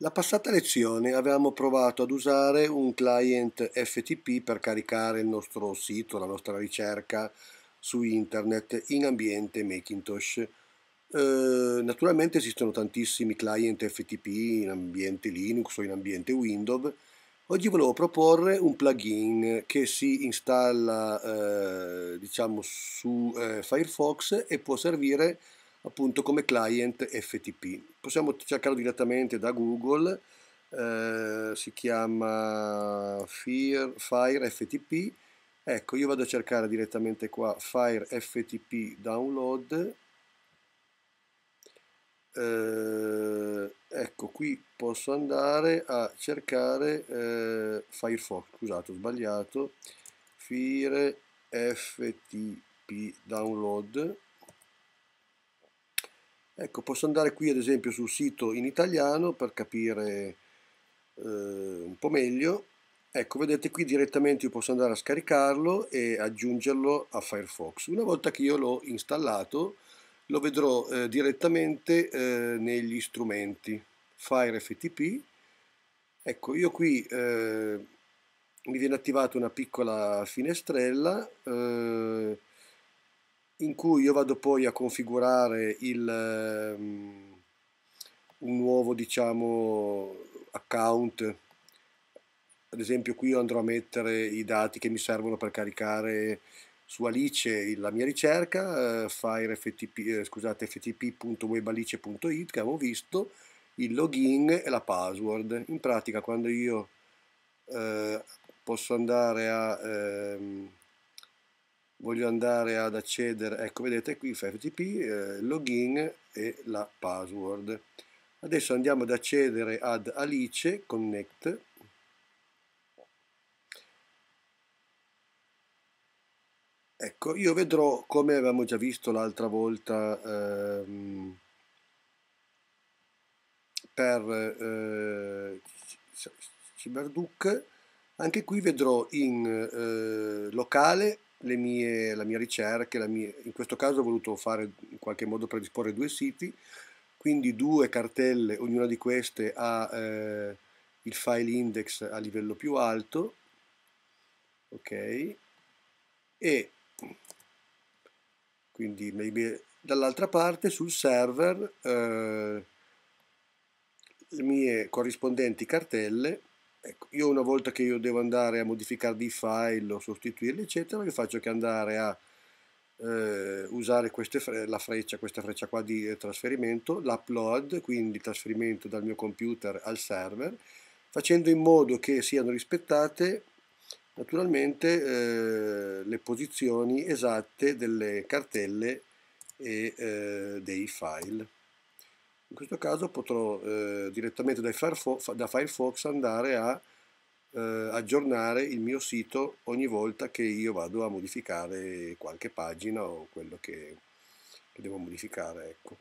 La passata lezione avevamo provato ad usare un client FTP per caricare il nostro sito, la nostra ricerca su internet in ambiente Macintosh. Eh, naturalmente esistono tantissimi client FTP in ambiente Linux o in ambiente Windows. Oggi volevo proporre un plugin che si installa eh, diciamo su eh, Firefox e può servire appunto come client FTP possiamo cercarlo direttamente da Google, eh, si chiama Fire, Fire FTP, ecco io vado a cercare direttamente qua Fire FTP Download, eh, ecco qui posso andare a cercare eh, Firefox, scusate ho sbagliato, Fire FTP Download, Ecco, posso andare qui ad esempio sul sito in italiano per capire eh, un po' meglio. Ecco, vedete qui direttamente io posso andare a scaricarlo e aggiungerlo a Firefox. Una volta che io l'ho installato, lo vedrò eh, direttamente eh, negli strumenti Fire FTP. Ecco, io qui eh, mi viene attivata una piccola finestrella eh, in cui io vado poi a configurare il, um, un nuovo diciamo, account ad esempio qui andrò a mettere i dati che mi servono per caricare su Alice la mia ricerca eh, fire ftp, eh, scusate ftp.webalice.it che abbiamo visto il login e la password in pratica quando io eh, posso andare a ehm, voglio andare ad accedere, ecco vedete qui FTP, eh, login e la password. Adesso andiamo ad accedere ad Alice Connect. Ecco, io vedrò come avevamo già visto l'altra volta ehm, per eh, Cyberduck, anche qui vedrò in eh, locale le mie, la mia ricerca, la mia, in questo caso ho voluto fare in qualche modo predisporre due siti, quindi due cartelle, ognuna di queste ha eh, il file index a livello più alto, ok, e quindi maybe dall'altra parte sul server eh, le mie corrispondenti cartelle Ecco, io una volta che io devo andare a modificare dei file o sostituirli, eccetera, io faccio che andare a eh, usare fre la freccia, questa freccia qua di eh, trasferimento, l'upload, quindi trasferimento dal mio computer al server, facendo in modo che siano rispettate naturalmente eh, le posizioni esatte delle cartelle e eh, dei file. In questo caso potrò eh, direttamente Firefox, da Firefox andare a eh, aggiornare il mio sito ogni volta che io vado a modificare qualche pagina o quello che, che devo modificare. Ecco.